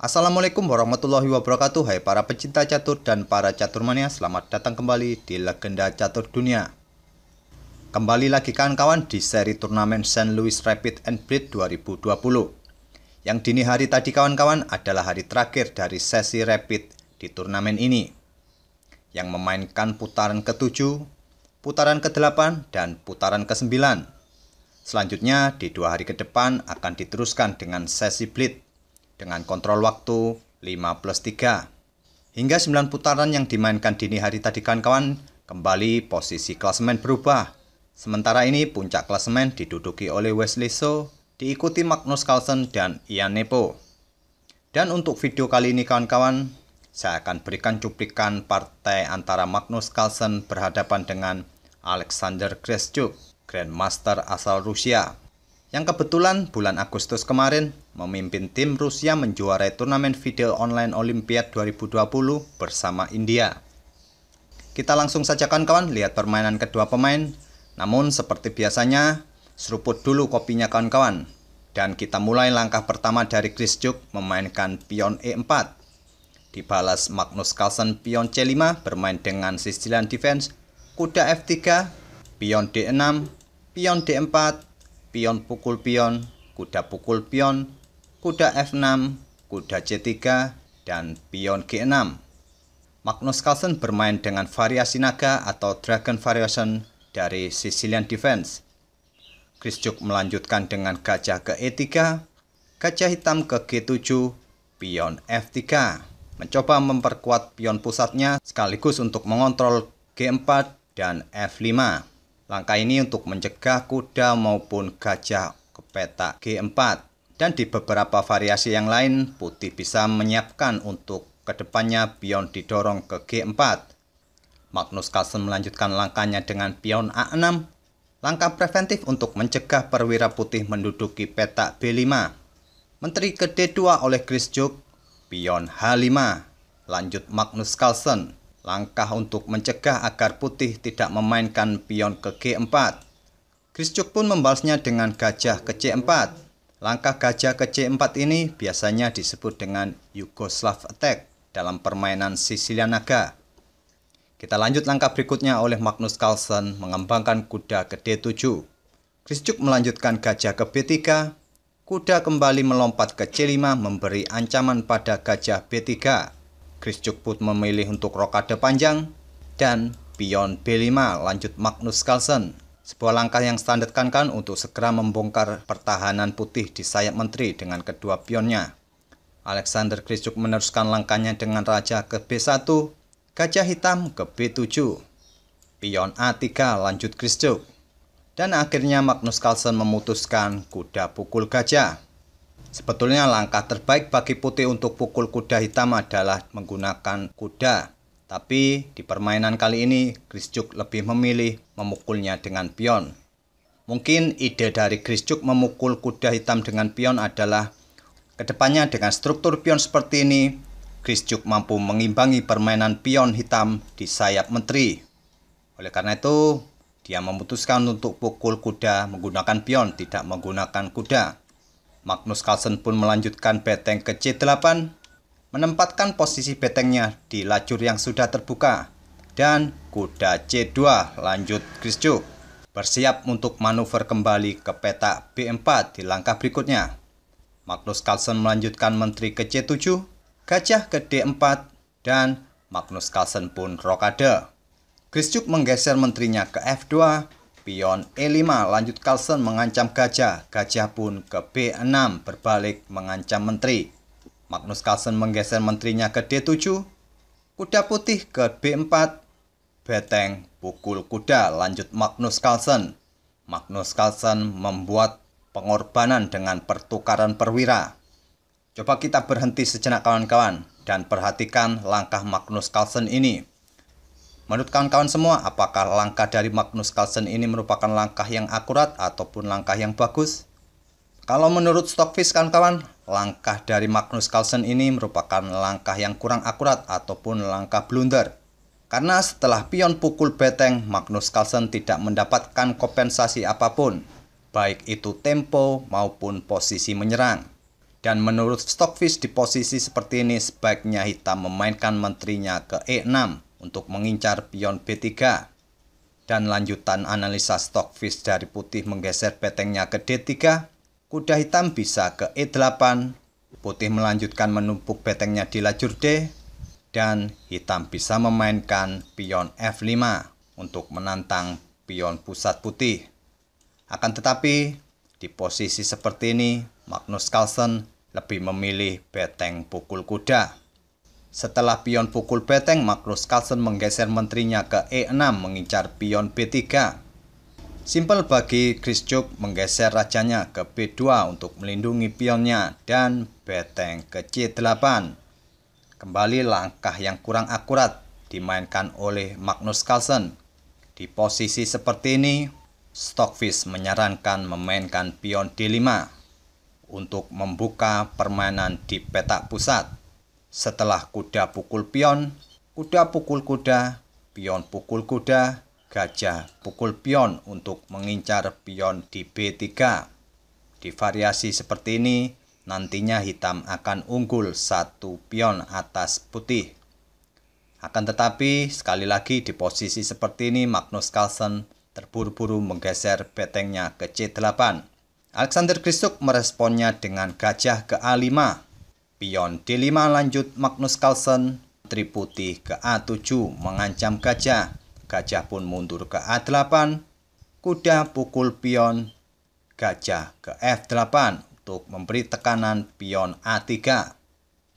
Assalamualaikum warahmatullahi wabarakatuh Hai para pecinta catur dan para catur mania Selamat datang kembali di Legenda Catur Dunia Kembali lagi kawan-kawan di seri turnamen St. Louis Rapid and Breed 2020 Yang dini hari tadi kawan-kawan adalah hari terakhir dari sesi Rapid di turnamen ini Yang memainkan putaran ke-7, putaran ke-8, dan putaran ke-9 Selanjutnya di dua hari ke depan akan diteruskan dengan sesi Blitz dengan kontrol waktu 5 plus 3. Hingga 9 putaran yang dimainkan dini hari tadi kawan-kawan, kembali posisi klasemen berubah. Sementara ini puncak klasemen diduduki oleh Wesley So, diikuti Magnus Carlsen dan Ian Nepo. Dan untuk video kali ini kawan-kawan, saya akan berikan cuplikan partai antara Magnus Carlsen berhadapan dengan Alexander Kreschuk, Grandmaster asal Rusia yang kebetulan bulan Agustus kemarin memimpin tim Rusia menjuarai turnamen video online Olimpiade 2020 bersama India. Kita langsung saja kawan-kawan lihat permainan kedua pemain. Namun seperti biasanya, seruput dulu kopinya kawan-kawan. Dan kita mulai langkah pertama dari Chris Juk memainkan pion E4. Dibalas Magnus Carlsen pion C5 bermain dengan Sicilian defense, kuda F3, pion D6, pion D4, pion pukul pion, kuda pukul pion, kuda F6, kuda C3, dan pion G6. Magnus Carlsen bermain dengan variasi naga atau dragon variation dari Sicilian Defense. Krisjuk melanjutkan dengan gajah ke E3, gajah hitam ke G7, pion F3. Mencoba memperkuat pion pusatnya sekaligus untuk mengontrol G4 dan F5. Langkah ini untuk mencegah kuda maupun gajah ke peta G4. Dan di beberapa variasi yang lain, putih bisa menyiapkan untuk kedepannya pion didorong ke G4. Magnus Carlsen melanjutkan langkahnya dengan pion A6. Langkah preventif untuk mencegah perwira putih menduduki peta B5. Menteri ke D2 oleh Chris Juk, pion H5. Lanjut Magnus Carlsen. Langkah untuk mencegah agar putih tidak memainkan pion ke G4. Grischuk pun membalasnya dengan gajah ke C4. Langkah gajah ke C4 ini biasanya disebut dengan Yugoslav attack dalam permainan Sicilianaga. Kita lanjut langkah berikutnya oleh Magnus Carlsen mengembangkan kuda ke D7. Grischuk melanjutkan gajah ke B3. Kuda kembali melompat ke C5 memberi ancaman pada gajah B3 put memilih untuk rokade panjang, dan pion B5 lanjut Magnus Carlsen. Sebuah langkah yang standarkan untuk segera membongkar pertahanan putih di sayap menteri dengan kedua pionnya. Alexander Krisjuk meneruskan langkahnya dengan raja ke B1, gajah hitam ke B7, pion A3 lanjut Krisjuk Dan akhirnya Magnus Carlsen memutuskan kuda pukul gajah. Sebetulnya langkah terbaik bagi putih untuk pukul kuda hitam adalah menggunakan kuda. Tapi di permainan kali ini, Grisjuk lebih memilih memukulnya dengan pion. Mungkin ide dari Grisjuk memukul kuda hitam dengan pion adalah kedepannya dengan struktur pion seperti ini, Grisjuk mampu mengimbangi permainan pion hitam di sayap menteri. Oleh karena itu, dia memutuskan untuk pukul kuda menggunakan pion, tidak menggunakan kuda. Magnus Carlsen pun melanjutkan beteng ke C8, menempatkan posisi betengnya di lajur yang sudah terbuka, dan kuda C2 lanjut Grisjuk bersiap untuk manuver kembali ke petak B4 di langkah berikutnya. Magnus Carlsen melanjutkan menteri ke C7, gajah ke D4, dan Magnus Carlsen pun rokade. Grisjuk menggeser menterinya ke F2 Pion E5 lanjut Carlsen mengancam gajah, gajah pun ke B6 berbalik mengancam menteri. Magnus Carlsen menggeser menterinya ke D7, kuda putih ke B4, beteng pukul kuda lanjut Magnus Carlsen. Magnus Carlsen membuat pengorbanan dengan pertukaran perwira. Coba kita berhenti sejenak kawan-kawan dan perhatikan langkah Magnus Carlsen ini. Menurut kawan-kawan semua, apakah langkah dari Magnus Carlsen ini merupakan langkah yang akurat ataupun langkah yang bagus? Kalau menurut Stockfish kawan-kawan, langkah dari Magnus Carlsen ini merupakan langkah yang kurang akurat ataupun langkah blunder. Karena setelah pion pukul beteng, Magnus Carlsen tidak mendapatkan kompensasi apapun, baik itu tempo maupun posisi menyerang. Dan menurut Stockfish di posisi seperti ini sebaiknya hitam memainkan menterinya ke E6 untuk mengincar pion B3. Dan lanjutan analisa Stockfish dari putih menggeser petengnya ke D3, kuda hitam bisa ke E8, putih melanjutkan menumpuk petengnya di lajur D, dan hitam bisa memainkan pion F5 untuk menantang pion pusat putih. Akan tetapi, di posisi seperti ini, Magnus Carlsen lebih memilih beteng pukul kuda. Setelah pion pukul peteng, Magnus Carlsen menggeser menterinya ke E6 mengincar pion B3. Simpel bagi Chuk menggeser rajanya ke B2 untuk melindungi pionnya dan peteng ke C8. Kembali langkah yang kurang akurat dimainkan oleh Magnus Carlsen. Di posisi seperti ini, Stockfish menyarankan memainkan pion D5 untuk membuka permainan di petak pusat. Setelah kuda pukul pion, kuda pukul kuda, pion pukul kuda, gajah pukul pion untuk mengincar pion di B3. Di variasi seperti ini, nantinya hitam akan unggul satu pion atas putih. Akan tetapi, sekali lagi di posisi seperti ini Magnus Carlsen terburu-buru menggeser petengnya ke C8. Alexander Kristuk meresponnya dengan gajah ke A5. Pion D5 lanjut Magnus Carlsen, Tri ke A7 mengancam gajah. Gajah pun mundur ke A8, kuda pukul pion gajah ke F8 untuk memberi tekanan pion A3.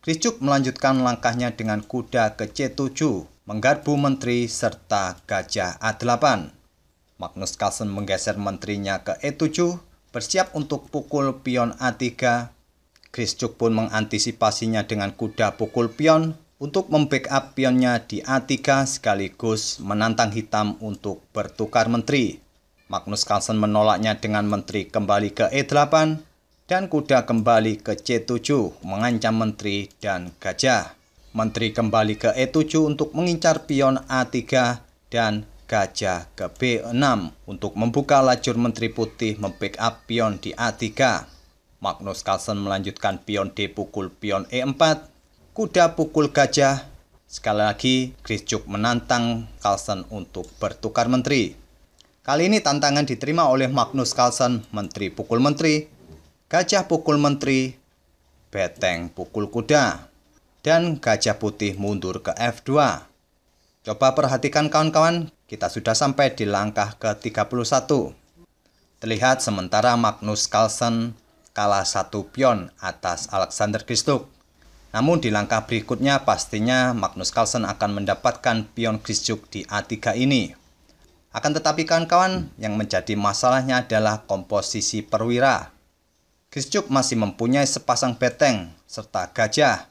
Kricuk melanjutkan langkahnya dengan kuda ke C7, menggarbu menteri serta gajah A8. Magnus Carlsen menggeser menterinya ke E7, bersiap untuk pukul pion A3 Kriscuk pun mengantisipasinya dengan kuda pukul pion untuk membackup pionnya di A3 sekaligus menantang hitam untuk bertukar menteri. Magnus Carlsen menolaknya dengan menteri kembali ke E8 dan kuda kembali ke C7 mengancam menteri dan gajah. Menteri kembali ke E7 untuk mengincar pion A3 dan gajah ke B6 untuk membuka lajur menteri putih membackup pion di A3. Magnus Carlsen melanjutkan pion D pukul pion E4, kuda pukul gajah. Sekali lagi, Grischuk menantang Carlsen untuk bertukar menteri. Kali ini tantangan diterima oleh Magnus Carlsen, menteri pukul menteri, gajah pukul menteri, beteng pukul kuda, dan gajah putih mundur ke F2. Coba perhatikan kawan-kawan, kita sudah sampai di langkah ke-31. Terlihat sementara Magnus Carlsen kalah satu pion atas Alexander Kristuk. Namun di langkah berikutnya pastinya Magnus Carlsen akan mendapatkan pion Kristuk di A3 ini. Akan tetapi kawan-kawan, yang menjadi masalahnya adalah komposisi perwira. Kristuk masih mempunyai sepasang beteng serta gajah.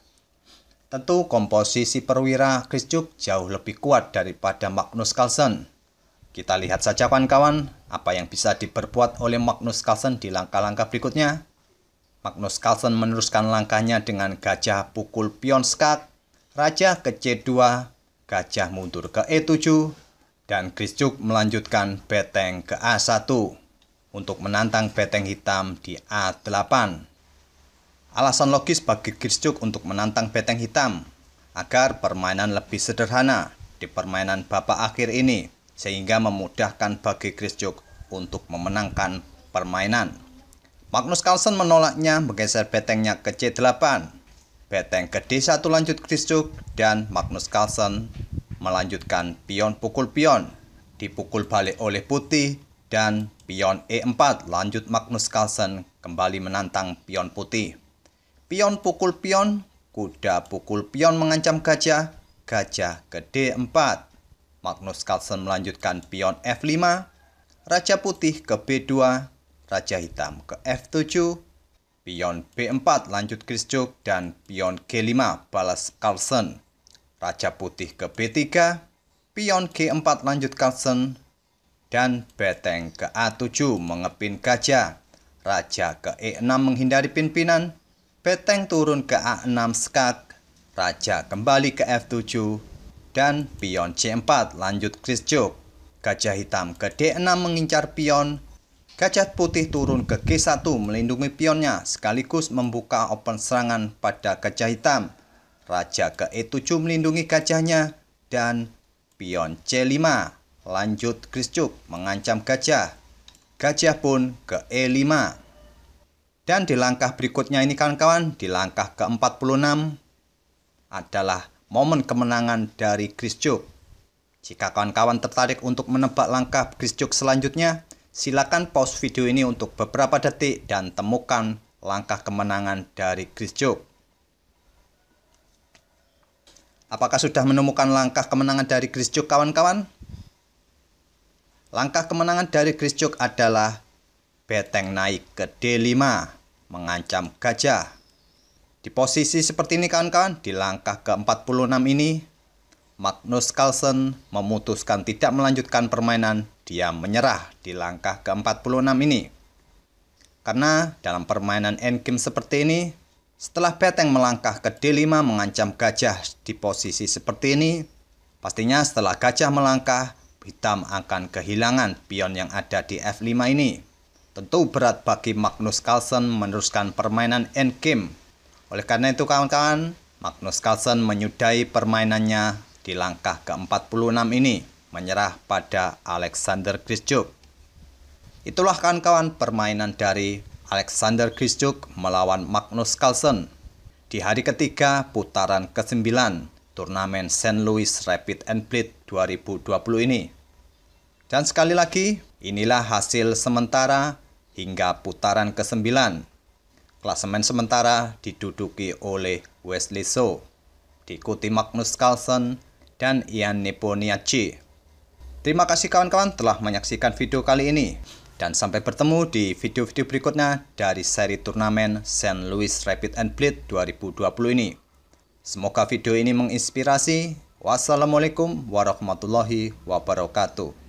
Tentu komposisi perwira Kristuk jauh lebih kuat daripada Magnus Carlsen. Kita lihat saja kawan-kawan apa yang bisa diperbuat oleh Magnus Carlsen di langkah-langkah berikutnya. Magnus Carlsen meneruskan langkahnya dengan gajah pukul pion skak, raja ke C2, gajah mundur ke E7, dan Grisjuk melanjutkan beteng ke A1 untuk menantang beteng hitam di A8. Alasan logis bagi Grisjuk untuk menantang beteng hitam agar permainan lebih sederhana di permainan babak akhir ini sehingga memudahkan bagi Grisjuk untuk memenangkan permainan. Magnus Carlsen menolaknya menggeser betengnya ke C8. Beteng ke D1 lanjut Kristuk dan Magnus Carlsen melanjutkan pion pukul pion. Dipukul balik oleh putih dan pion E4 lanjut Magnus Carlsen kembali menantang pion putih. Pion pukul pion, kuda pukul pion mengancam gajah, gajah ke D4. Magnus Carlsen melanjutkan pion F5, Raja Putih ke B2, Raja Hitam ke F7, pion B4 lanjut Chris dan pion G5 balas Carlsen. Raja Putih ke B3, pion G4 lanjut Carlsen, dan beteng ke A7 mengepin gajah. Raja ke E6 menghindari pimpinan, beteng turun ke A6 skak, raja kembali ke F7, dan pion C4 lanjut Chris Joke. Gajah hitam ke D6 mengincar pion, Gajah putih turun ke G1 melindungi pionnya sekaligus membuka open serangan pada gajah hitam. Raja ke E7 melindungi gajahnya dan pion C5. Lanjut Griscuk mengancam gajah. Gajah pun ke E5. Dan di langkah berikutnya ini kawan-kawan, di langkah ke-46 adalah momen kemenangan dari Griscuk. Jika kawan-kawan tertarik untuk menebak langkah Griscuk selanjutnya, Silakan pause video ini untuk beberapa detik dan temukan langkah kemenangan dari Chris Job. Apakah sudah menemukan langkah kemenangan dari Chris Job, kawan-kawan? Langkah kemenangan dari Chris Job adalah beteng naik ke D5 mengancam gajah. Di posisi seperti ini kawan-kawan, di langkah ke-46 ini Magnus Carlsen memutuskan tidak melanjutkan permainan dia menyerah di langkah ke-46 ini. Karena dalam permainan endgame seperti ini, setelah beteng melangkah ke D5 mengancam gajah di posisi seperti ini, pastinya setelah gajah melangkah, hitam akan kehilangan pion yang ada di F5 ini. Tentu berat bagi Magnus Carlsen meneruskan permainan endgame. Oleh karena itu kawan-kawan, Magnus Carlsen menyudahi permainannya di langkah ke-46 ini menyerah pada Alexander Krischuk. Itulah kawan-kawan permainan dari Alexander Krischuk melawan Magnus Carlsen di hari ketiga putaran ke-9 turnamen St. Louis Rapid and Bleed 2020 ini. Dan sekali lagi, inilah hasil sementara hingga putaran ke-9. Klasemen sementara diduduki oleh Wesley So, diikuti Magnus Carlsen dan Ian Nepomniachtchi. Terima kasih kawan-kawan telah menyaksikan video kali ini. Dan sampai bertemu di video-video berikutnya dari seri turnamen St. Louis Rapid and dua 2020 ini. Semoga video ini menginspirasi. Wassalamualaikum warahmatullahi wabarakatuh.